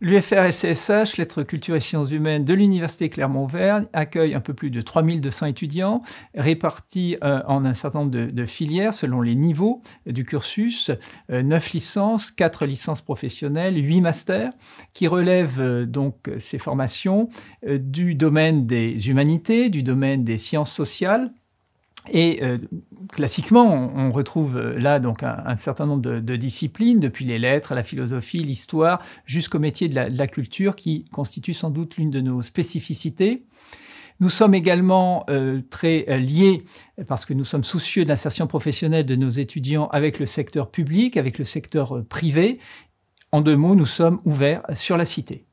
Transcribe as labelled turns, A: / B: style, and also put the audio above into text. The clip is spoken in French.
A: L'UFR LCSH, Lettres, Culture et Sciences Humaines de l'Université clermont vergne accueille un peu plus de 3200 étudiants répartis euh, en un certain nombre de, filières selon les niveaux du cursus, 9 euh, licences, 4 licences professionnelles, 8 masters, qui relèvent euh, donc ces formations du domaine des humanités, du domaine des sciences sociales, et euh, classiquement, on, retrouve euh, là donc un, certain nombre de, disciplines, depuis les lettres, la philosophie, l'histoire, jusqu'au métier de la, culture, qui constitue sans doute l'une de nos spécificités. Nous sommes également euh, très liés, parce que nous sommes soucieux de l'insertion professionnelle de nos étudiants avec le secteur public, avec le secteur privé. En deux mots, nous sommes ouverts sur la cité.